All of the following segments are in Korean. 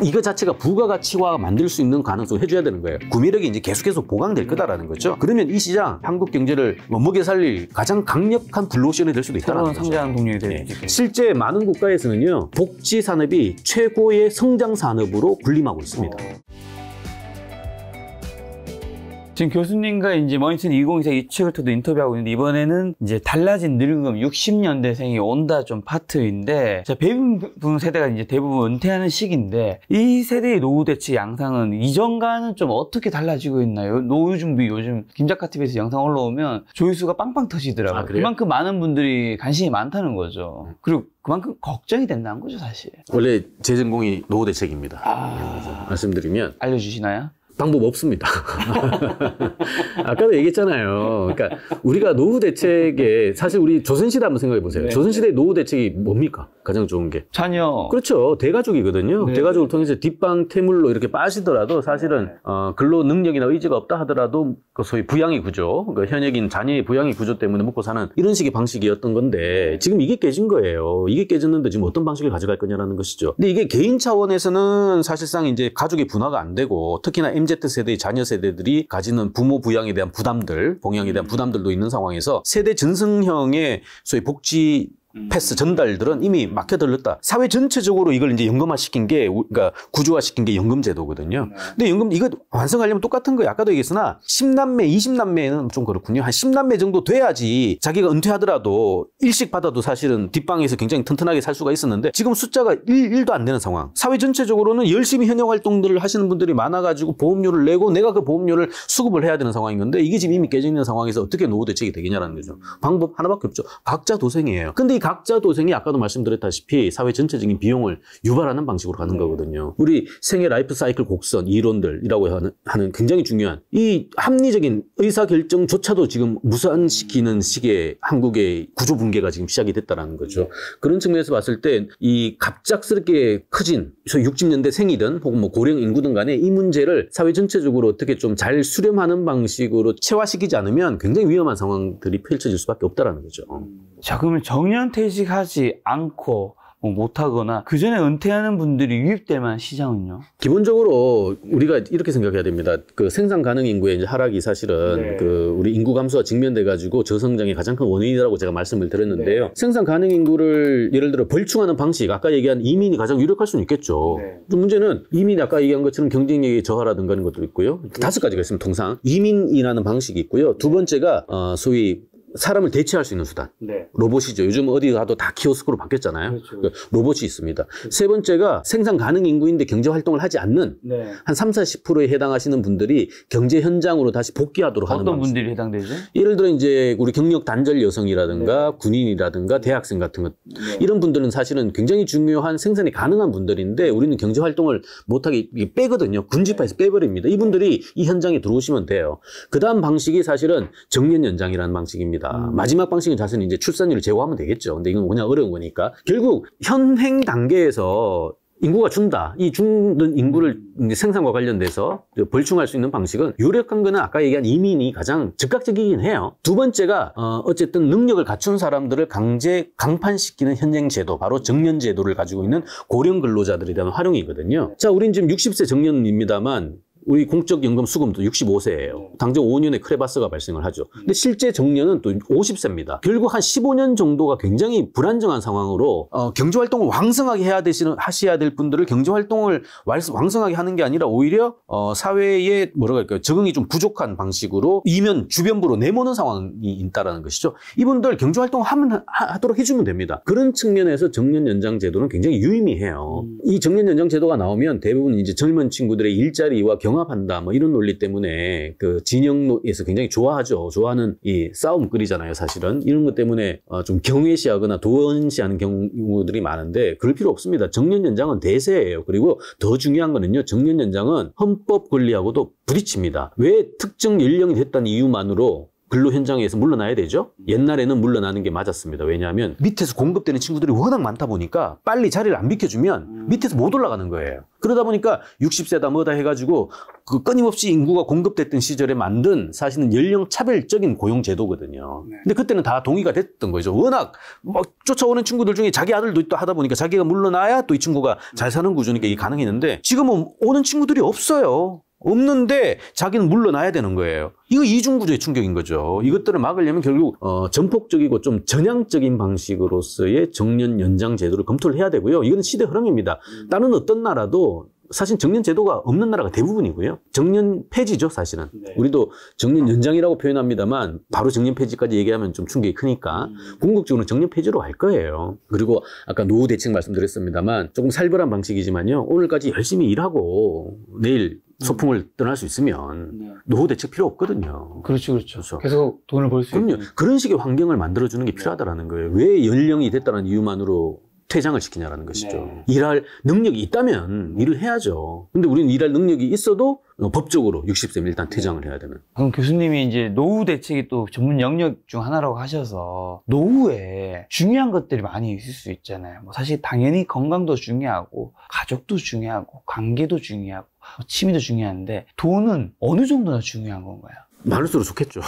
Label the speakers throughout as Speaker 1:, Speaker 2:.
Speaker 1: 이거 자체가 부가가치화 만들 수 있는 가능성을 해줘야 되는 거예요 구매력이 이제 계속해서 보강될 거다라는 거죠 그러면 이 시장 한국 경제를 먹여 살릴 가장 강력한 블루오션이 될 수도 있다는 거죠 성장 동력이 될 네. 실제 많은 국가에서는요 복지 산업이 최고의 성장 산업으로 군림하고 있습니다 어...
Speaker 2: 지금 교수님과 이제 머니튼 2024 이측을 토도 인터뷰하고 있는데 이번에는 이제 달라진 늙음 60년대생이 온다 좀 파트인데 자 배분 세대가 이제 대부분 은퇴하는 시기인데 이 세대의 노후 대치 양상은 이전과는 좀 어떻게 달라지고 있나요? 노후 준비 요즘 김작가 TV에서 영상 올라오면 조회수가 빵빵 터지더라고요. 아, 그만큼 많은 분들이 관심이 많다는 거죠. 그리고 그만큼 걱정이 된다는 거죠 사실.
Speaker 1: 원래 제 전공이 노후 대책입니다. 아... 말씀드리면 알려주시나요? 방법 없습니다. 아까도 얘기했잖아요. 그러니까 우리가 노후 대책에 사실 우리 조선시대 한번 생각해 보세요. 네. 조선시대 노후 대책이 뭡니까? 가장 좋은 게 자녀. 그렇죠. 대가족이거든요. 네. 대가족을 통해서 뒷방 태물로 이렇게 빠지더라도 사실은 네. 어, 근로 능력이나 의지가 없다 하더라도 그 소위 부양이 구조, 그러니까 현역인 자녀의 부양이 구조 때문에 먹고 사는 이런 식의 방식이었던 건데 지금 이게 깨진 거예요. 이게 깨졌는데 지금 어떤 방식을 가져갈 거냐라는 것이죠. 근데 이게 개인 차원에서는 사실상 이제 가족의 분화가 안 되고 특히나 MZ MZ 세대의 자녀 세대들이 가지는 부모 부양에 대한 부담들, 봉양에 대한 음. 부담들도 있는 상황에서 세대 전승형의 소위 복지 음. 패스 전달들은 이미 막혀들렸다. 사회 전체적으로 이걸 이제 연금화 시킨 게, 그러니까 구조화 시킨 게 연금제도거든요. 네. 근데 연금, 이거 완성하려면 똑같은 거예요. 아까도 얘기했으나, 10남매, 20남매는 좀 그렇군요. 한 10남매 정도 돼야지 자기가 은퇴하더라도 일식 받아도 사실은 뒷방에서 굉장히 튼튼하게 살 수가 있었는데, 지금 숫자가 1, 1도 안 되는 상황. 사회 전체적으로는 열심히 현역 활동들을 하시는 분들이 많아가지고 보험료를 내고 내가 그 보험료를 수급을 해야 되는 상황인 건데, 이게 지금 이미 깨져 있는 상황에서 어떻게 노후 대책이 되겠냐라는 거죠. 방법 하나밖에 없죠. 각자 도생이에요. 근데 이 각자 도생이 아까도 말씀드렸다시피 사회 전체적인 비용을 유발하는 방식으로 가는 네. 거거든요. 우리 생애 라이프 사이클 곡선 이론들이라고 하는, 하는 굉장히 중요한 이 합리적인 의사결정조차도 지금 무산시키는 식의 한국의 구조 붕괴가 지금 시작이 됐다는 거죠. 그런 측면에서 봤을 때 이 갑작스럽게 커진 60년대 생이든 혹은 뭐 고령 인구든 간에 이 문제를 사회 전체적으로 어떻게 좀 잘 수렴하는 방식으로 체화시키지 않으면 굉장히 위험한 상황들이 펼쳐질 수밖에 없다는 거죠.
Speaker 2: 자, 그러면 정년 퇴직하지 않고 뭐 못하거나 그 전에 은퇴하는 분들이 유입될 만 시장은요?
Speaker 1: 기본적으로 우리가 이렇게 생각해야 됩니다. 그 생산 가능 인구의 이제 하락이 사실은 네. 그 우리 인구 감소와 직면돼 가지고 저성장의 가장 큰 원인이라고 제가 말씀을 드렸는데요. 네. 생산 가능 인구를 예를 들어 벌충하는 방식, 아까 얘기한 이민이 가장 유력할 수는 있겠죠. 네. 문제는 이민 아까 얘기한 것처럼 경쟁력의 저하라든가 하는 것도 있고요. 네. 다섯 가지가 있으면 통상 이민이라는 방식이 있고요. 두 번째가 어, 소위 사람을 대체할 수 있는 수단. 네. 로봇이죠. 요즘 어디 가도 다 키오스크로 바뀌었잖아요. 그렇죠, 그렇죠. 그러니까 로봇이 있습니다. 그렇죠. 세 번째가 생산 가능 인구인데 경제 활동을 하지 않는 네. 한 3, 40%에 해당하시는 분들이 경제 현장으로 다시 복귀하도록 하는 어떤 분들이 해당되죠? 예를 들어 이제 우리 경력 단절 여성이라든가 네. 군인이라든가 네. 대학생 같은 것 네. 이런 분들은 사실은 굉장히 중요한 생산이 가능한 분들인데 우리는 경제 활동을 못하게 빼거든요. 군집화에서 빼버립니다. 이분들이 이 현장에 들어오시면 돼요. 그 다음 방식이 사실은 정년 연장이라는 방식입니다. 방식다 음. 마지막 방식인 자세는 이제 출산율을 제고하면 되겠죠. 근데 이건 그냥 어려운 거니까. 결국 현행 단계에서 인구가 준다. 이준는 인구를 음. 생산과 관련돼서 벌충할 수 있는 방식은 유력한 거는 아까 얘기한 이민이 가장 즉각적이긴 해요. 두 번째가 어 어쨌든 능력을 갖춘 사람들을 강제 강판시키는 현행 제도, 바로 정년 제도를 가지고 있는 고령 근로자들에 대한 활용이거든요. 자, 우린 지금 60세 정년입니다만 우리 공적연금 수금도 65세예요. 음. 당장 5년에 크레바스가 발생을 하죠. 근데 네. 실제 정년은 또 50세입니다. 결국 한 15년 정도가 굉장히 불안정한 상황으로 어, 경제활동을 왕성하게 해야 되시는 하셔야 될 분들을 경제활동을 왕성하게 하는 게 아니라 오히려 어, 사회에 뭐라고 할까요? 적응이 좀 부족한 방식으로 이면 주변부로 내모는 상황이 있다라는 것이죠. 이분들 경제활동 하면 하도록 해주면 됩니다. 그런 측면에서 정년 연장 제도는 굉장히 유의미해요. 음. 이 정년 연장 제도가 나오면 대부분 이제 젊은 친구들의 일자리와 경 경합한다 뭐 이런 논리 때문에 그 진영에서 굉장히 좋아하죠. 좋아하는 이 싸움끌이잖아요, 사실은. 이런 것 때문에 어 좀 경외시하거나 도원시하는 경우들이 많은데 그럴 필요 없습니다. 정년 연장은 대세예요. 그리고 더 중요한 거는요. 정년 연장은 헌법 권리하고도 부딪힙니다. 왜 특정 연령이 됐다는 이유만으로 근로 현장에서 물러나야 되죠. 옛날에는 물러나는 게 맞았습니다. 왜냐하면 밑에서 공급되는 친구들이 워낙 많다 보니까 빨리 자리를 안 비켜주면 음. 밑에서 못 올라가는 거예요. 그러다 보니까 60세다 뭐다 해가지고 그 끊임없이 인구가 공급됐던 시절에 만든 사실은 연령 차별적인 고용 제도거든요. 네. 근데 그때는 다 동의가 됐던 거죠. 워낙 막 뭐 쫓아오는 친구들 중에 자기 아들도 있다 하다 보니까 자기가 물러나야 또 이 친구가 잘 사는 구조니까 이게 가능했는데 지금은 오는 친구들이 없어요. 없는데 자기는 물러나야 되는 거예요. 이거 이중구조의 충격인 거죠. 이것들을 막으려면 결국 어, 전폭적이고 좀 전향적인 방식으로서의 정년 연장 제도를 검토를 해야 되고요. 이건 시대 흐름입니다. 음. 다른 어떤 나라도 사실 정년 제도가 없는 나라가 대부분이고요. 정년 폐지죠, 사실은. 네. 우리도 정년 연장이라고 표현합니다만 바로 정년 폐지까지 얘기하면 좀 충격이 크니까 음. 궁극적으로 정년 폐지로 갈 거예요. 그리고 아까 노후 대책 말씀드렸습니다만 조금 살벌한 방식이지만요. 오늘까지 열심히 일하고 내일 음. 소풍을 떠날 수 있으면 네. 노후 대책 필요 없거든요. 그렇죠, 그렇죠. 그렇죠. 계속 돈을 벌 수 있는. 그럼요. 그런 식의 환경을 만들어주는 게 네. 필요하다라는 거예요. 왜 연령이 됐다는 이유만으로 퇴장을 시키냐라는 것이죠. 네. 일할 능력이 있다면 일을 해야죠. 근데 우리는 일할 능력이 있어도 법적으로 60세면 일단 네. 퇴장을 해야 되는.
Speaker 2: 그럼 교수님이 이제 노후 대책이 또 전문 영역 중 하나라고 하셔서 노후에 중요한 것들이 많이 있을 수 있잖아요. 뭐 사실 당연히 건강도 중요하고 가족도 중요하고 관계도 중요하고 뭐 취미도 중요한데 돈은 어느 정도나 중요한 건가요? 많을수록
Speaker 1: 좋겠죠.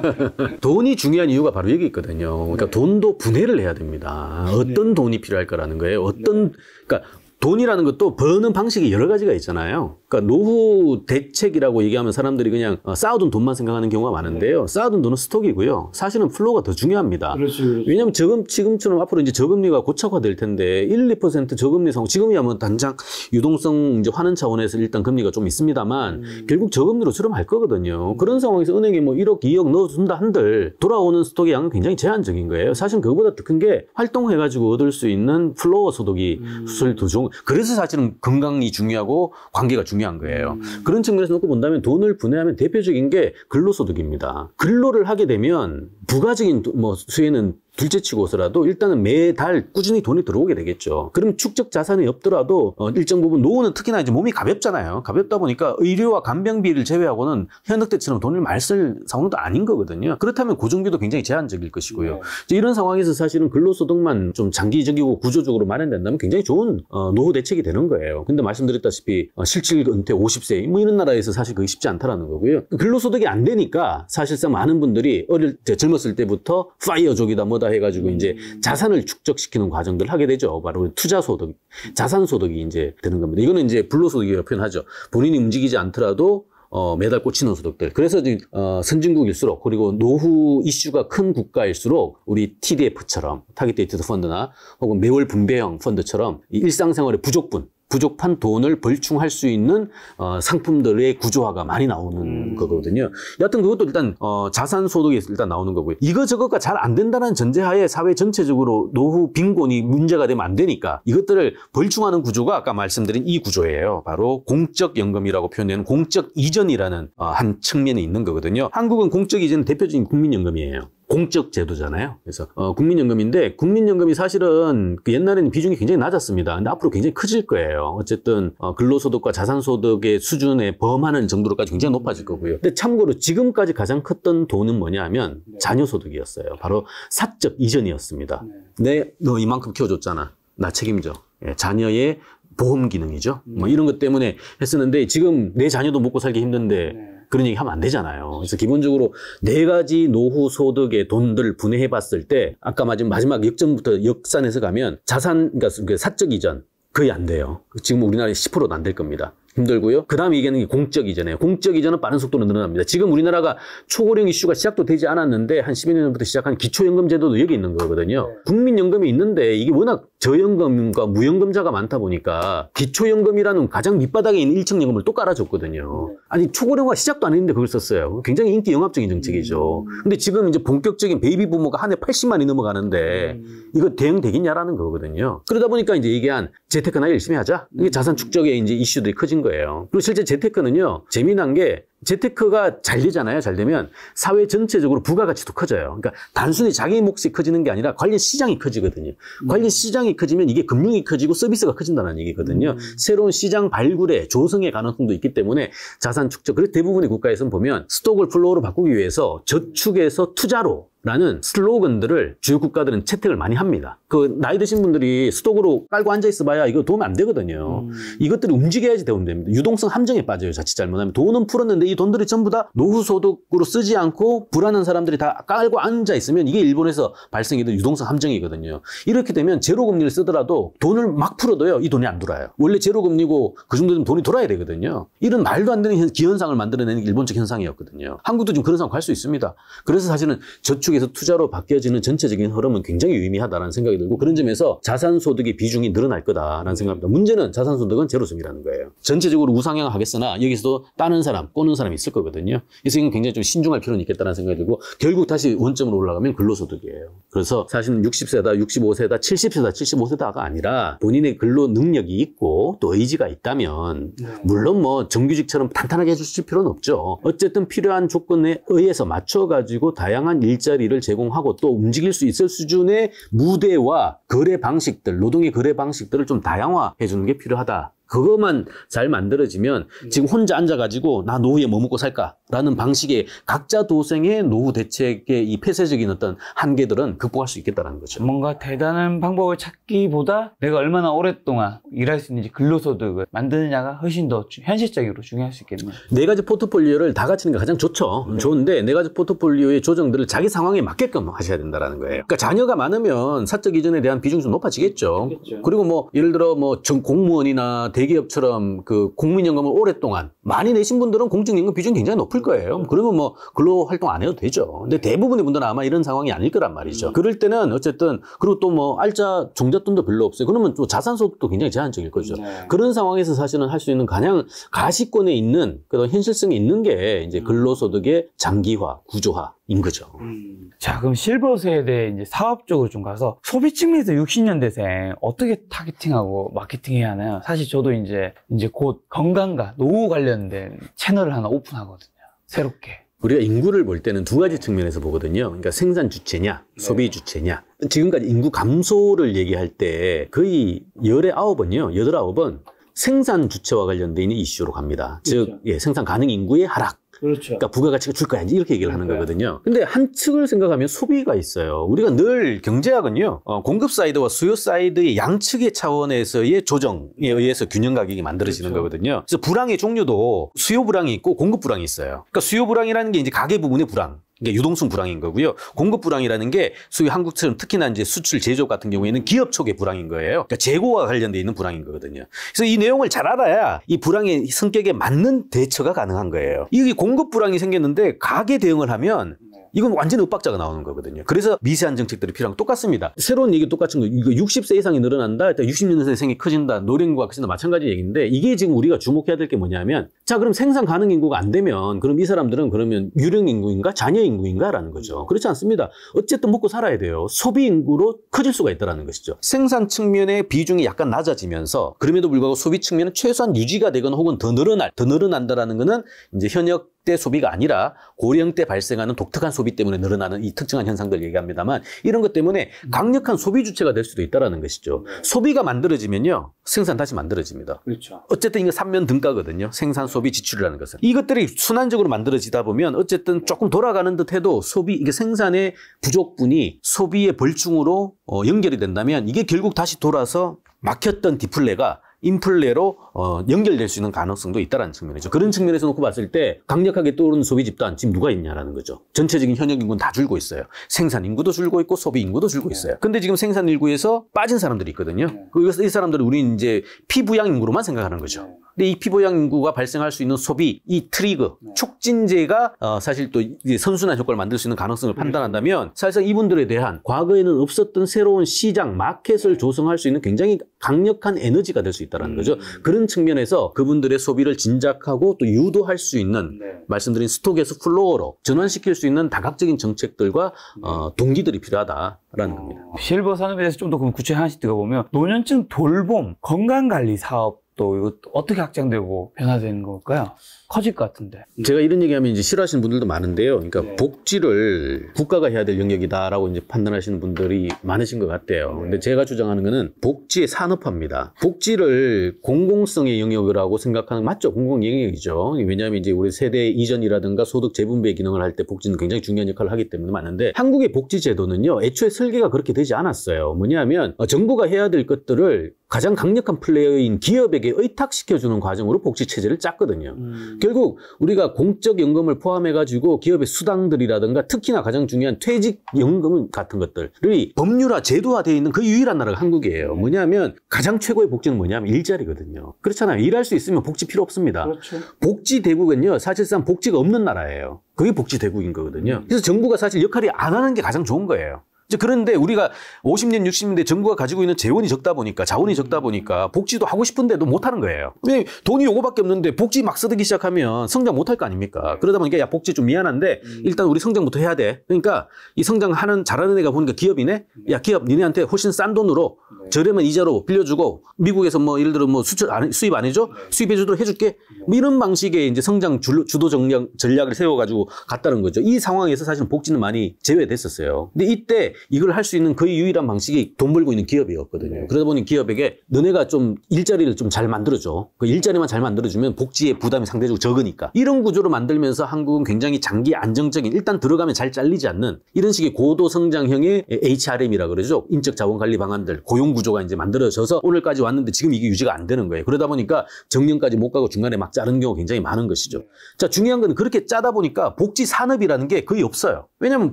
Speaker 1: 돈이 중요한 이유가 바로 여기 있거든요. 그러니까 네. 돈도 분해를 해야 됩니다. 네. 어떤 돈이 필요할 거라는 거예요. 어떤, 네. 그러니까 돈이라는 것도 버는 방식이 여러 가지가 있잖아요. 그러니까 노후 대책이라고 얘기하면 사람들이 그냥 어, 쌓아둔 돈만 생각하는 경우가 많은데요. 네. 쌓아둔 돈은 스톡이고요. 사실은 플로우가 더 중요합니다. 그렇지, 그렇지. 왜냐하면 저금 지금처럼 앞으로 이제 저금리가 고착화될 텐데 1, 2% 저금리 상황, 지금이야 뭐 단장 유동성 이제 환원 차원에서 일단 금리가 좀 있습니다만 음. 결국 저금리로 수렴할 거거든요. 음. 그런 상황에서 은행이 뭐 1억, 2억 넣어준다 한들 돌아오는 스톡의 양은 굉장히 제한적인 거예요. 사실 그보다 더 큰 게 활동해가지고 얻을 수 있는 플로어 소득이 음. 수술 두종 그래서 사실은 건강이 중요하고 관계가 중요한 거예요. 음. 그런 측면에서 놓고 본다면 돈을 분해하면 대표적인 게 근로소득입니다. 근로를 하게 되면 부가적인 뭐 수혜는 둘째 치고서라도 일단은 매달 꾸준히 돈이 들어오게 되겠죠. 그럼 축적 자산이 없더라도 어, 일정 부분 노후는 특히나 이제 몸이 가볍잖아요. 가볍다 보니까 의료와 간병비를 제외하고는 현역 때처럼 돈을 많이 쓸 상황도 아닌 거거든요. 그렇다면 고정비도 굉장히 제한적일 것이고요. 네. 이런 상황에서 사실은 근로소득만 좀 장기적이고 구조적으로 마련된다면 굉장히 좋은 어, 노후 대책이 되는 거예요. 근데 말씀드렸다시피 실질 은퇴 50세 뭐 이런 나라에서 사실 그게 쉽지 않다라는 거고요. 근로소득이 안 되니까 사실상 많은 분들이 어릴 때 젊었을 때부터 파이어족이다 뭐다 투자하다 해가지고 이제 음. 자산을 축적시키는 과정들을 하게 되죠. 바로 투자 소득, 자산 소득이 이제 되는 겁니다. 이거는 이제 불로소득이라고 표현하죠. 본인이 움직이지 않더라도 어, 매달 꽂히는 소득들. 그래서 어, 선진국일수록 그리고 노후 이슈가 큰 국가일수록 우리 TDF처럼 타겟데이트 펀드나 혹은 매월 분배형 펀드처럼 이 일상생활의 부족분 부족한 돈을 벌충할 수 있는 어, 상품들의 구조화가 많이 나오는 음. 거거든요. 여하튼 그것도 일단 어, 자산 소득에 일단 나오는 거고요. 이것저것과잘 안 된다는 전제하에 사회 전체적으로 노후 빈곤이 문제가 되면 안 되니까 이것들을 벌충하는 구조가 아까 말씀드린 이 구조예요. 바로 공적 연금이라고 표현되는 공적 이전이라는 어, 한 측면이 있는 거거든요. 한국은 공적 이전 대표적인 국민연금이에요. 공적 제도잖아요. 그래서 어, 국민연금인데 국민연금이 사실은 그 옛날에는 비중이 굉장히 낮았습니다. 근데 앞으로 굉장히 커질 거예요. 어쨌든 어, 근로소득과 자산소득의 수준에 범하는 정도로까지 굉장히 높아질 거고요. 근데 참고로 지금까지 가장 컸던 돈은 뭐냐면 네. 자녀소득이었어요. 바로 사적 이전이었습니다. 네. 네, 너 이만큼 키워줬잖아. 나 책임져. 예, 자녀의 보험 기능이죠. 뭐 네. 이런 것 때문에 했었는데 지금 내 자녀도 먹고 살기 힘든데 그런 얘기 하면 안 되잖아요. 그래서 기본적으로 네 가지 노후 소득의 돈들 분해해 봤을 때 아까 마지막 마지막 역전부터 역산해서 가면 자산 그러니까 그 사적 이전 거의 안 돼요. 지금 우리나라에 10%도 안 될 겁니다. 힘들고요. 그 다음에 얘기하는 게 공적 이전이에요. 공적 이전은 빠른 속도로 늘어납니다. 지금 우리나라가 초고령 이슈가 시작도 되지 않았는데 한 10여 년 전부터 시작한 기초연금 제도도 여기 있는 거거든요. 네. 국민연금이 있는데 이게 워낙 저연금과 무연금자가 많다 보니까 기초연금이라는 가장 밑바닥에 있는 1층 연금을 또 깔아줬거든요. 음. 아니 초고령화 시작도 안 했는데 그걸 썼어요. 굉장히 인기 영합적인 정책이죠. 음. 근데 지금 이제 본격적인 베이비 부모가 한 해 80만이 넘어가는데 음. 이거 대응 되겠냐라는 거거든요. 그러다 보니까 이제 얘기한 재테크나 열심히 하자. 이게 자산 축적의 이제 이슈들이 커진 거예요. 그리고 실제 재테크는요 재미난 게 재테크가 잘 되잖아요. 잘 되면 사회 전체적으로 부가가치도 커져요. 그러니까 단순히 자기 몫이 커지는 게 아니라 관련 시장이 커지거든요. 음. 관련 시장이 커지면 이게 금융이 커지고 서비스가 커진다는 얘기거든요. 음. 새로운 시장 발굴에 조성의 가능성도 있기 때문에 자산 축적. 그래서 대부분의 국가에서는 보면 스톡을 플로우로 바꾸기 위해서 저축에서 투자로 라는 슬로건들을 주요 국가들은 채택을 많이 합니다. 그 나이 드신 분들이 수도으로 깔고 앉아 있어봐야 이거 도움 이안 되거든요. 음. 이것들이 움직여야지 도움됩니다. 이 유동성 함정에 빠져요. 자칫 잘못하면 돈은 풀었는데 이 돈들이 전부 다 노후 소득으로 쓰지 않고 불안한 사람들이 다 깔고 앉아 있으면 이게 일본에서 발생했던 유동성 함정이거든요. 이렇게 되면 제로 금리를 쓰더라도 돈을 막 풀어도요 이 돈이 안 돌아요. 원래 제로 금리고 그 정도 되면 돈이 돌아야 되거든요. 이런 말도 안 되는 기현상을 만들어내는 일본적 현상이었거든요. 한국도 지금 그런 상황 갈 수 있습니다. 그래서 사실은 저축 저축에서 투자로 바뀌어지는 전체적인 흐름은 굉장히 의미하다는 생각이 들고 그런 점에서 자산소득의 비중이 늘어날 거다라는 생각입니다. 문제는 자산소득은 제로섬이라는 거예요. 전체적으로 우상향 하겠으나 여기서도 따는 사람, 꼬는 사람이 있을 거거든요. 그래서 이건 굉장히 좀 신중할 필요는 있겠다는 생각이 들고 결국 다시 원점으로 올라가면 근로소득이에요. 그래서 사실은 60세다, 65세다, 70세다, 75세다가 아니라 본인의 근로 능력이 있고 또 의지가 있다면 네. 물론 뭐 정규직처럼 탄탄하게 해주실 필요는 없죠. 어쨌든 필요한 조건에 의해서 맞춰가지고 다양한 일자리 일자리를 제공하고 또 움직일 수 있을 수준의 무대와 거래 방식들, 노동의 거래 방식들을 좀 다양화해 주는 게 필요하다. 그것만 잘 만들어지면 네. 지금 혼자 앉아가지고 나 노후에 뭐 먹고 살까라는 방식의 각자 도생의 노후 대책의 이 폐쇄적인 어떤 한계들은 극복할 수 있겠다는 거죠.
Speaker 2: 뭔가 대단한
Speaker 1: 방법을 찾기보다 내가 얼마나 오랫동안 일할 수 있는지 근로소득을 그 만드느냐가
Speaker 2: 훨씬 더 현실적으로 중요할 수 있겠네요.
Speaker 1: 네 가지 포트폴리오를 다 갖추는 게 가장 좋죠. 네. 좋은데 네 가지 포트폴리오의 조정들을 자기 상황에 맞게끔 하셔야 된다는 거예요. 그러니까 자녀가 많으면 사적 이전에 대한 비중이 좀 높아지겠죠. 그렇겠죠. 그리고 뭐 예를 들어 뭐 공무원이나 대기업처럼 그 국민연금을 오랫동안 많이 내신 분들은 공적연금 비중이 굉장히 높을 거예요. 네. 그러면 뭐 근로 활동 안 해도 되죠. 근데 대부분의 분들은 아마 이런 상황이 아닐 거란 말이죠. 음. 그럴 때는 어쨌든 그리고 또 뭐 알짜 종잣돈도 별로 없어요. 그러면 또 자산 소득도 굉장히 제한적일 거죠. 네. 그런 상황에서 사실은 할 수 있는 가장 가시권에 있는 그런 현실성이 있는 게 이제 음. 근로소득의 장기화, 구조화 인 거죠. 음.
Speaker 2: 자, 그럼 실버 세대 이제 사업쪽으로좀 가서 소비측면에서 60년대생 어떻게 타겟팅하고 마케팅해야 하나요? 사실 저도 이제 이제 곧 건강과 노후 관련된 채널을 하나 오픈하거든요. 새롭게.
Speaker 1: 우리가 인구를 볼 때는 두 가지 측면에서 보거든요. 그러니까 생산 주체냐, 네. 소비 주체냐. 지금까지 인구 감소를 얘기할 때 거의 열의 아홉은요, 여덟 아홉은 생산 주체와 관련돼 있는 이슈로 갑니다. 그렇죠. 즉, 예, 생산 가능 인구의 하락. 그렇죠. 그러니까 부가가치가 줄 거야. 이렇게 얘기를 하는 그러 네. 거거든요. 근데 한 측을 생각하면 소비가 있어요. 우리가 늘 경제학은요, 어, 공급 사이드와 수요 사이드의 양측의 차원에서의 조정에 의해서 균형 가격이 만들어지는 그렇죠. 거거든요. 그래서 불황의 종류도 수요 불황이 있고 공급 불황이 있어요. 그러니까 수요 불황이라는 게 이제 가계 부분의 불황. 이게 유동성 불황인 거고요. 공급 불황이라는 게 소위 한국처럼 특히나 이제 수출 제조 같은 경우에는 기업 쪽의 불황인 거예요. 그러니까 재고와 관련돼 있는 불황인 거거든요. 그래서 이 내용을 잘 알아야 이 불황의 성격에 맞는 대처가 가능한 거예요. 이게 공급 불황이 생겼는데 가게 대응을 하면 이건 완전 히 윽박자가 나오는 거거든요. 그래서 미세한 정책들이 필요한 똑같습니다. 새로운 얘기 똑같은 거. 이거 60세 이상이 늘어난다. 일단 60년생이 커진다. 노령과 인 커진다. 마찬가지 얘기인데 이게 지금 우리가 주목해야 될 게 뭐냐면 자 그럼 생산 가능 인구가 안 되면 그럼 이 사람들은 그러면 유령 인구인가 자녀 인구인가라는 거죠. 그렇지 않습니다. 어쨌든 먹고 살아야 돼요. 소비 인구로 커질 수가 있다라는 것이죠. 생산 측면의 비중이 약간 낮아지면서 그럼에도 불구하고 소비 측면은 최소한 유지가 되거나 혹은 더 늘어날 더 늘어난다라는 거는 이제 현역 때 소비가 아니라 고령 때 발생하는 독특한 소비 때문에 늘어나는 이 특정한 현상들 얘기합니다만 이런 것 때문에 음. 강력한 소비 주체가 될 수도 있다라는 것이죠. 네. 소비가 만들어지면요. 생산 다시 만들어집니다. 그렇죠. 어쨌든 이거 삼면 등가거든요. 생산, 소비, 지출이라는 것은. 이것들이 순환적으로 만들어지다 보면 어쨌든 조금 돌아가는 듯 해도 소비, 이게 생산의 부족분이 소비의 벌충으로 어, 연결이 된다면 이게 결국 다시 돌아서 막혔던 디플레가 인플레로 어, 연결될 수 있는 가능성도 있다라는 측면이죠. 그런 측면에서 놓고 봤을 때 강력하게 떠오르는 소비 집단 지금 누가 있냐라는 거죠. 전체적인 현역 인구는 다 줄고 있어요. 생산 인구도 줄고 있고 소비 인구도 줄고 있어요. 네. 근데 지금 생산 인구에서 빠진 사람들이 있거든요. 네. 그래서 이 사람들은 우리는 이제 피부양 인구로만 생각하는 거죠. 네. 근데 이 피부양 인구가 발생할 수 있는 소비, 이트리그 네. 촉진제가 어, 사실 또 이제 선순환 효과를 만들 수 있는 가능성을 그렇죠. 판단한다면 사실상 이분들에 대한 과거에는 없었던 새로운 시장, 마켓을 네. 조성할 수 있는 굉장히 강력한 에너지가 될 수 있다는 음. 거죠. 그런 측면에서 그분들의 소비를 진작하고 또 유도할 수 있는 네. 말씀드린 스톡에서 플로어로 전환시킬 수 있는 다각적인 정책들과 어, 네. 동기들이 필요하다라는 어. 겁니다. 실버 산업에 대해서 좀
Speaker 2: 더구체하시씩 들어보면 노년층 돌봄, 건강관리 사업 또 어떻게 확장되고 변화되는 걸까요? 커질 것 같은데.
Speaker 1: 제가 이런 얘기하면 이제 싫어하시는 분들도 많은데요. 그러니까 네. 복지를 국가가 해야 될 영역이다라고 이제 판단하시는 분들이 많으신 것 같아요. 네. 근데 제가 주장하는 거는 복지의 산업화입니다. 복지를 공공성의 영역이라고 생각하는 맞죠? 공공 영역이죠. 왜냐하면 이제 우리 세대 이전이라든가 소득 재분배 기능을 할 때 복지는 굉장히 중요한 역할을 하기 때문에 많은데 한국의 복지 제도는요. 애초에 설계가 그렇게 되지 않았어요. 뭐냐면 어, 정부가 해야 될 것들을 가장 강력한 플레이어인 기업에게 의탁시켜주는 과정으로 복지 체제를 짰거든요. 음. 결국 우리가 공적연금을 포함해가지고 기업의 수당들이라든가 특히나 가장 중요한 퇴직연금 같은 것들이 법률화, 제도화되어 있는 그 유일한 나라가 한국이에요. 뭐냐면 가장 최고의 복지는 뭐냐면 일자리거든요. 그렇잖아요. 일할 수 있으면 복지 필요 없습니다. 그렇죠. 복지 대국은요, 사실상 복지가 없는 나라예요. 그게 복지 대국인 거거든요. 그래서 정부가 사실 역할이 안 하는 게 가장 좋은 거예요. 이제 그런데 우리가 50년, 60년대 정부가 가지고 있는 재원이 적다 보니까 자원이 적다 보니까 복지도 하고 싶은데도 못 하는 거예요. 왜 돈이 요거밖에 없는데 복지 막 쓰기 시작하면 성장 못할 거 아닙니까? 그러다 보니까 야 복지 좀 미안한데 음. 일단 우리 성장부터 해야 돼. 그러니까 이 성장하는 잘하는 애가 보니까 기업이네. 네. 야 기업 니네한테 훨씬 싼 돈으로 네. 저렴한 이자로 빌려주고 미국에서 뭐 예를 들어 뭐 수출 안, 수입 안 해줘 네. 수입해주도록 해줄게. 뭐 이런 방식의 이제 성장 주, 도 전략 전략을 세워가지고 갔다는 거죠. 이 상황에서 사실 복지는 많이 제외됐었어요. 근데 이때 이걸 할 수 있는 거의 유일한 방식이 돈 벌고 있는 기업이었거든요. 네. 그러다 보니 기업에게 너네가 좀 일자리를 좀 잘 만들어줘. 그 일자리만 잘 만들어주면 복지의 부담이 상대적으로 적으니까. 이런 구조로 만들면서 한국은 굉장히 장기 안정적인 일단 들어가면 잘 잘리지 않는 이런 식의 고도 성장형의 HRM이라 그러죠. 인적 자원 관리 방안들 고용 구조가 이제 만들어져서 오늘까지 왔는데 지금 이게 유지가 안 되는 거예요. 그러다 보니까 정년까지 못 가고 중간에 막 자른 경우 굉장히 많은 것이죠. 자, 중요한 건 그렇게 짜다 보니까 복지 산업이라는 게 거의 없어요. 왜냐면 하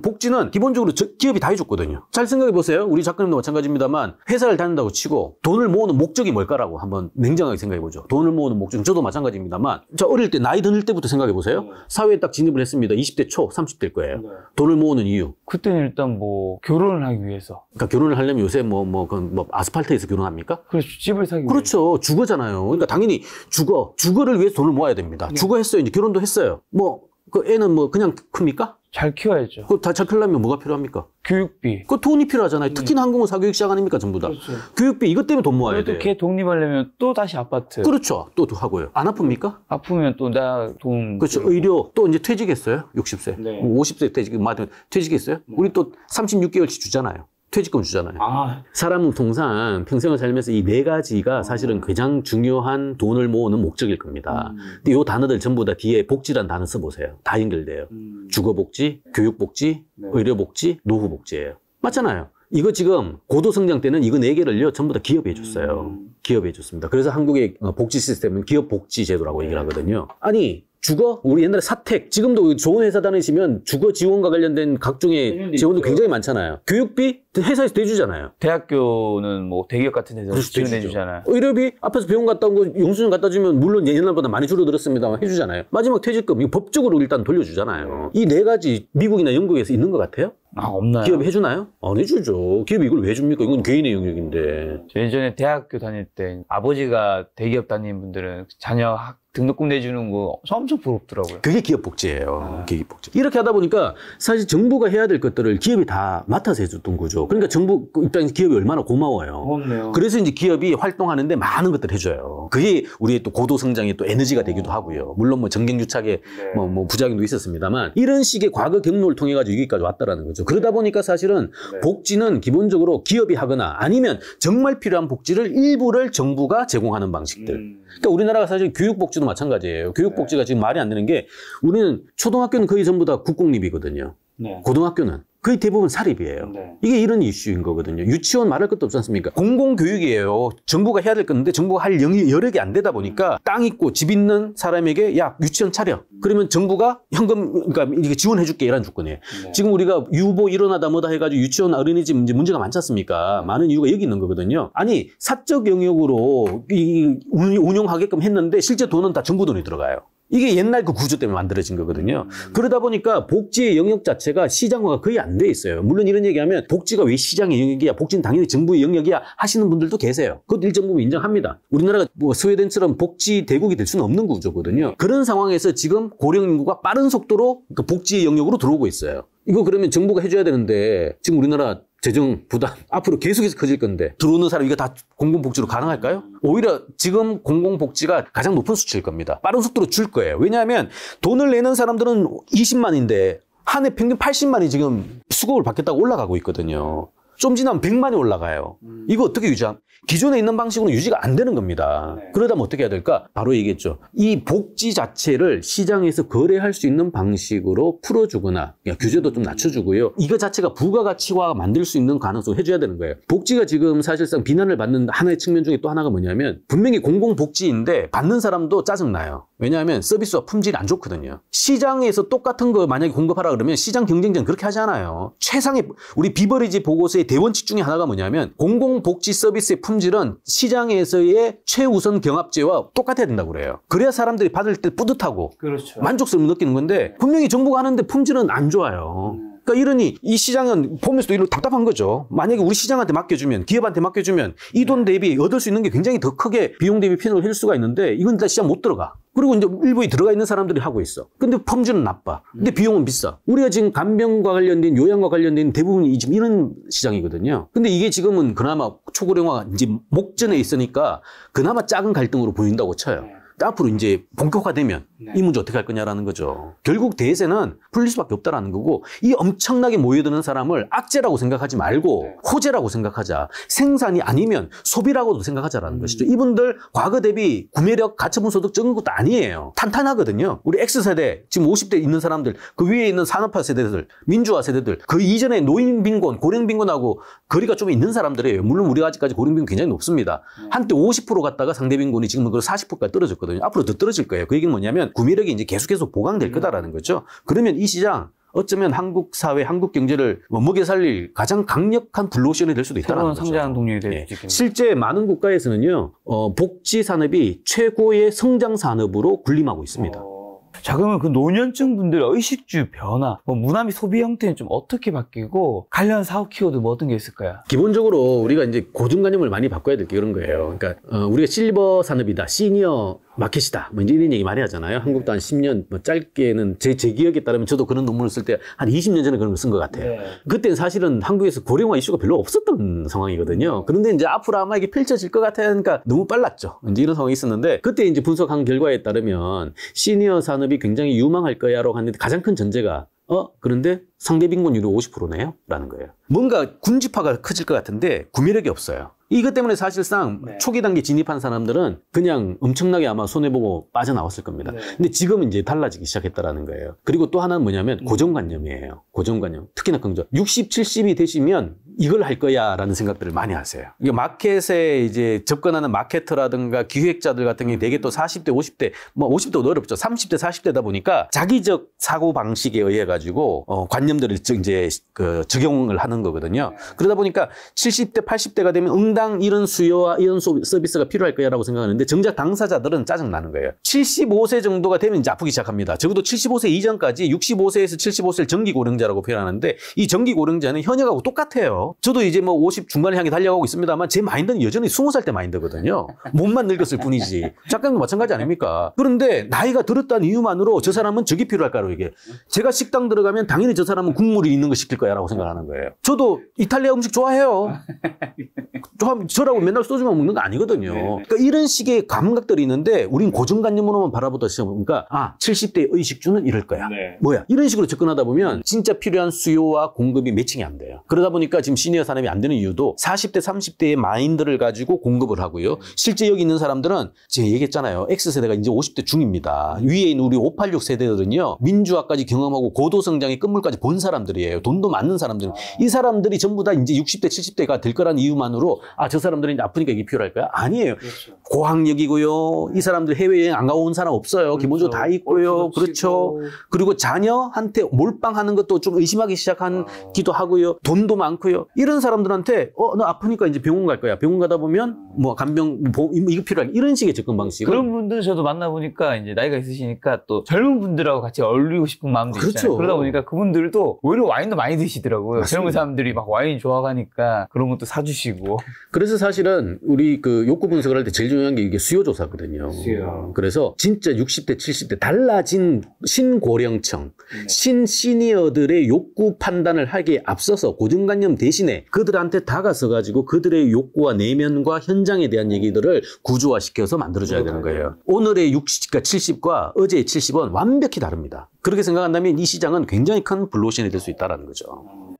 Speaker 1: 복지는 기본적으로 기업이 다 해줬고 없거든요. 잘 생각해 보세요. 우리 작가님도 마찬가지입니다만 회사를 다닌다고 치고 돈을 모으는 목적이 뭘까라고 한번 냉정하게 생각해 보죠. 돈을 모으는 목적. 저도 마찬가지입니다만 저 어릴 때 나이 드는 때부터 생각해 보세요. 네. 사회에 딱 진입을 했습니다. 20대 초, 30대일 거예요. 네. 돈을 모으는 이유.
Speaker 2: 그때는 일단 뭐 결혼을 하기 위해서.
Speaker 1: 그러니까 결혼을 하려면 요새 뭐뭐 뭐, 뭐, 그 뭐 아스팔트에서 결혼합니까? 그렇죠. 집을 사기. 그렇죠. 위해서. 주거잖아요. 그러니까 당연히 죽어. 죽어를 위해서 돈을 모아야 됩니다. 네. 주거했어요. 이제 결혼도 했어요. 뭐 그 애는 뭐 그냥 큽니까? 잘 키워야죠. 그거 다잘 키우려면 뭐가 필요합니까? 교육비. 그거 돈이 필요하잖아요. 네. 특히나 음. 한국은 사교육 시작 아닙니까 전부 다. 그렇죠. 교육비 이것 때문에 돈 모아야 돼. 또걔 독립하려면 또 다시 아파트. 그렇죠. 또 하고요. 안 아픕니까? 아프면 또나 돈. 그렇죠. 들고. 의료 또 이제 퇴직했어요. 60세. 네. 50세 뭐 퇴직 맞으면 뭐 퇴직했어요. 네. 우리 또 36개월치 주잖아요. 퇴직금 주잖아요. 아. 사람은 통상 평생을 살면서 이 네 가지가 어. 사실은 가장 중요한 돈을 모으는 목적일 겁니다. 음. 근데 요 단어들 전부 다 뒤에 복지란 단어 써보세요. 다 연결돼요. 음. 주거복지, 교육복지, 네. 의료복지, 노후복지예요. 맞잖아요. 이거 지금 고도 성장 때는 이거 네 개를요 전부 다 기업이 해줬어요. 음. 기업이 해줬습니다. 그래서 한국의 어, 복지 시스템은 기업 복지 제도라고 네. 얘기를 하거든요. 아니 주거 우리 옛날에 사택 지금도 좋은 회사 다니시면 주거 지원과 관련된 각종의 지원도 있어요. 굉장히 많잖아요. 교육비 회사에서 대주잖아요. 대학교는 뭐 대기업 같은 데서 그렇죠, 지원해 주잖아요. 의료비 앞에서 병원 갔다 온 거 용수준 갖다 주면 물론 예전보다 많이 줄어들었습니다만 해주잖아요. 마지막 퇴직금 이거 법적으로 일단 돌려주잖아요. 이 네 가지 미국이나 영국에서 있는 것 같아요? 아 없나요? 기업이 해주나요? 안 해주죠. 기업이 이걸 왜 줍니까? 이건 개인의 영역인데. 예전에 대학교 다닐 때 아버지가 대기업 다니는 분들은 자녀 학 등록금 내주는 거 엄청 부럽더라고요. 그게 기업 복지예요. 아. 기업 복지. 이렇게 하다 보니까 사실 정부가 해야 될 것들을 기업이 다 맡아서 해줬던 거죠. 그러니까 정부 그 입장에서 기업이 얼마나 고마워요. 고맙네요. 그래서 이제 기업이 활동하는데 많은 것들을 해줘요. 그게 우리의 또 고도 성장의 또 에너지가 어. 되기도 하고요. 물론 뭐 정경유착의 네. 뭐, 뭐 부작용도 있었습니다만 이런 식의 과거 경로를 통해 가지고 여기까지 왔다라는 거죠. 그러다 보니까 사실은 네. 복지는 기본적으로 기업이 하거나 아니면 정말 필요한 복지를 일부를 정부가 제공하는 방식들. 음. 그러니까 우리나라가 사실 교육복지도 마찬가지예요. 교육복지가 네. 지금 말이 안 되는 게 우리는 초등학교는 거의 전부 다 국공립이거든요. 네. 고등학교는 거의 대부분 사립이에요. 네. 이게 이런 이슈인 거거든요. 유치원 말할 것도 없지 않습니까? 공공교육이에요. 정부가 해야 될 건데 정부가 할 영이 여력이 안 되다 보니까 음. 땅 있고 집 있는 사람에게 야 유치원 차려. 음. 그러면 정부가 현금 그러니까 이게 렇 지원해줄게 이런 조건이에요. 네. 지금 우리가 유보 일어나다 뭐다 해가지고 유치원 어린이집 문제 문제가 많지 않습니까? 많은 이유가 여기 있는 거거든요. 아니 사적 영역으로 이 운영하게끔 했는데 실제 돈은 다 정부 돈이 들어가요. 이게 옛날 그 구조 때문에 만들어진 거거든요. 음. 그러다 보니까 복지의 영역 자체가 시장화가 거의 안 돼 있어요. 물론 이런 얘기하면 복지가 왜 시장의 영역이야? 복지는 당연히 정부의 영역이야? 하시는 분들도 계세요. 그것도 일정 부분 인정합니다. 우리나라가 뭐 스웨덴처럼 복지 대국이 될 수는 없는 구조거든요. 그런 상황에서 지금 고령 인구가 빠른 속도로 그 복지의 영역으로 들어오고 있어요. 이거 그러면 정부가 해줘야 되는데 지금 우리나라 재정 부담 앞으로 계속해서 커질 건데 들어오는 사람 이거 다 공공복지로 가능할까요? 오히려 지금 공공복지가 가장 높은 수치일 겁니다. 빠른 속도로 줄 거예요. 왜냐하면 돈을 내는 사람들은 20만인데 한 해 평균 80만이 지금 수급을 받겠다고 올라가고 있거든요. 좀 지나면 100만이 올라가요. 음. 이거 어떻게 유지함? 기존에 있는 방식으로 유지가 안 되는 겁니다. 네. 그러다 면 어떻게 해야 될까? 바로 얘기했죠. 이 복지 자체를 시장에서 거래할 수 있는 방식으로 풀어주거나 예, 규제도 좀 음. 낮춰주고요. 이거 자체가 부가가치화 만들 수 있는 가능성을 해줘야 되는 거예요. 복지가 지금 사실상 비난을 받는 하나의 측면 중에 또 하나가 뭐냐면 분명히 공공복지인데 받는 사람도 짜증나요. 왜냐하면 서비스와 품질이 안 좋거든요. 시장에서 똑같은 거 만약에 공급하라 그러면 시장 경쟁자는 그렇게 하지 않아요. 최상의 우리 비버리지 보고서의 대원칙 중에 하나가 뭐냐면 공공복지 서비스의 품질은 시장에서의 최우선 경합제와 똑같아야 된다고 그래요. 그래야 사람들이 받을 때 뿌듯하고 그렇죠. 만족스러움을 느끼는 건데 분명히 정부가 하는데 품질은 안 좋아요. 음. 그러니까 이러니 이 시장은 보면서도 이로 답답한 거죠. 만약에 우리 시장한테 맡겨주면 기업한테 맡겨주면 이돈 네. 대비 얻을 수 있는 게 굉장히 더 크게 비용 대비 편을 릴 수가 있는데 이건 일단 시장 못 들어가. 그리고 이제 일부에 들어가 있는 사람들이 하고 있어. 근데 펌주는 나빠. 근데 음. 비용은 비싸. 우리가 지금 간병과 관련된 요양과 관련된 대부분이 지금 이런 시장이거든요. 근데 이게 지금은 그나마 초고령화 이제 목전에 있으니까 그나마 작은 갈등으로 보인다고 쳐요. 그러니까 앞으로 이제 본격화되면 네. 이 문제 어떻게 할 거냐라는 거죠. 결국 대세는 풀릴 수밖에 없다라는 거고 이 엄청나게 모여드는 사람을 악재라고 생각하지 말고 네. 호재라고 생각하자. 생산이 아니면 소비라고도 생각하자라는 음. 것이죠. 이분들 과거 대비 구매력, 가처분 소득 적은 것도 아니에요. 탄탄하거든요. 우리 X세대, 지금 50대 있는 사람들, 그 위에 있는 산업화 세대들, 민주화 세대들, 그 이전에 노인 빈곤, 고령 빈곤하고 거리가 좀 있는 사람들이에요. 물론 우리가 아직까지 고령 빈곤 굉장히 높습니다. 네. 한때 50% 갔다가 상대 빈곤이 지금은 그 40%까지 떨어졌거든요. 얘기했거든요. 앞으로 더 떨어질 거예요. 그 얘기는 뭐냐면 구매력이 이제 계속해서 보강될 음. 거다라는 거죠. 그러면 이 시장 어쩌면 한국 사회, 한국 경제를 먹여 살릴 가장 강력한 블루오션이 될 수도 있다는 거죠. 성장 동력이 될 네. 실제 많은 국가에서는요, 어, 복지 산업이 최고의 성장 산업으로 군림하고 있습니다. 어...
Speaker 2: 자 그러면 그 노년층 분들의 의식주 변화, 뭐 문화 및 소비 형태는 좀 어떻게 바뀌고 관련 사업 키워드 뭐 어떤 게 있을까요?
Speaker 1: 기본적으로 우리가 이제 고정관념을 많이 바꿔야 될 게 그런 거예요. 그러니까 어, 우리가 실버 산업이다, 시니어 마켓이다. 뭐 이런 얘기 많이 하잖아요. 한국도 한 10년, 뭐 짧게는 제, 제 기억에 따르면 저도 그런 논문을 쓸 때 한 20년 전에 그런 걸 쓴 것 같아요. 네. 그때는 사실은 한국에서 고령화 이슈가 별로 없었던 상황이거든요. 그런데 이제 앞으로 아마 이게 펼쳐질 것 같으니까 그러니까 아 너무 빨랐죠. 이제 이런 상황이 있었는데 그때 이제 분석한 결과에 따르면 시니어 산업이 굉장히 유망할 거야라고 하는데 가장 큰 전제가 어? 그런데 상대 빈곤율이 50%네요? 라는 거예요. 뭔가 군집화가 커질 것 같은데 구매력이 없어요. 이것 때문에 사실상 네. 초기 단계 진입한 사람들은 그냥 엄청나게 아마 손해보고 빠져나왔을 겁니다. 네. 근데 지금은 이제 달라지기 시작했다라는 거예요. 그리고 또 하나는 뭐냐면 음. 고정관념이에요. 고정관념. 특히나 긍정. 60, 70이 되시면 이걸 할 거야라는 생각들을 많이 하세요. 이게 마켓에 이제 접근하는 마케터라든가 기획자들 같은 게 되게 또 40대, 50대, 뭐 50도 어렵죠. 30대, 40대다 보니까 자기적 사고 방식에 의해 가지고 어, 관념들을 이제 그 적용을 하는 거거든요. 그러다 보니까 70대, 80대가 되면 응당 이런 수요와 이런 서비스가 필요할 거야라고 생각하는데 정작 당사자들은 짜증 나는 거예요. 75세 정도가 되면 이제 아프기 시작합니다. 적어도 75세 이전까지 65세에서 75세를 정기 고령자라고 표현하는데 이 정기 고령자는 현역하고 똑같아요. 저도 이제 뭐 50중반에 향해 달려가고 있습니다만 제 마인드는 여전히 20살 때 마인드거든요. 몸만 늙었을 뿐이지. 작가님도 마찬가지 아닙니까? 그런데 나이가 들었다는 이유만으로 저 사람은 저기 필요할까요 이게 제가 식당 들어가면 당연히 저 사람은 국물이 있는 거 시킬 거야라고 생각하는 거예요. 저도 이탈리아 음식 좋아해요. 저라고 맨날 소주만 먹는 거 아니거든요. 네. 그러니까 이런 식의 감각들이 있는데 우린 고정관념으로만 바라보다 시작하니까 아 70대 의식주는 이럴 거야. 네. 뭐야 이런 식으로 접근하다 보면 진짜 필요한 수요와 공급이 매칭이 안 돼요. 그러다 보니까 지금 지금 시니어 산업이 안 되는 이유도 40대, 30대의 마인드를 가지고 공급을 하고요. 음. 실제 여기 있는 사람들은 제가 얘기했잖아요. X세대가 이제 50대 중입니다. 위에 있는 우리 586 세대들은요. 민주화까지 경험하고 고도성장의 끝물까지 본 사람들이에요. 돈도 많은 사람들은. 아. 이 사람들이 전부 다 이제 60대, 70대가 될거란 이유만으로 아, 저 사람들은 이제 아프니까 이게 필요할 거야? 아니에요. 그렇죠. 고학력이고요. 이 네. 사람들 해외여행 안 가온 사람 없어요. 그렇죠. 기본적으로 다 있고요. 그렇죠. 그리고 자녀한테 몰빵하는 것도 좀 의심하기 시작한 아. 기도 하고요. 돈도 많고요. 이런 사람들한테 어 너 아프니까 이제 병원 갈 거야. 병원 가다 보면 뭐 간병 뭐 이거 필요한 이런 식의 접근 방식. 그런
Speaker 2: 분들 저도 만나 보니까 이제 나이가 있으시니까 또 젊은 분들하고 같이 어울리고 싶은 마음도 그렇죠. 있잖아요. 그러다 보니까 그분들도 오히려 와인도 많이 드시더라고요. 맞습니다. 젊은 사람들이 막 와인 좋아하니까 그런 것도 사주시고.
Speaker 1: 그래서 사실은 우리 그 욕구 분석을 할 때 제일 중요한 게 이게 수요 조사거든요. 수요. 그래서 진짜 60대 70대 달라진 신고령층, 네. 신시니어들의 욕구 판단을 하기에 앞서서 고정관념 대신 대신에 그들한테 다가서 가지고 그들의 욕구와 내면과 현장에 대한 얘기들을 구조화시켜서 만들어줘야 되는 거예요. 오늘의 60과 그러니까 70과 어제의 70은 완벽히 다릅니다. 그렇게 생각한다면 이 시장은 굉장히 큰 블루오션이 될 수있다는 거죠.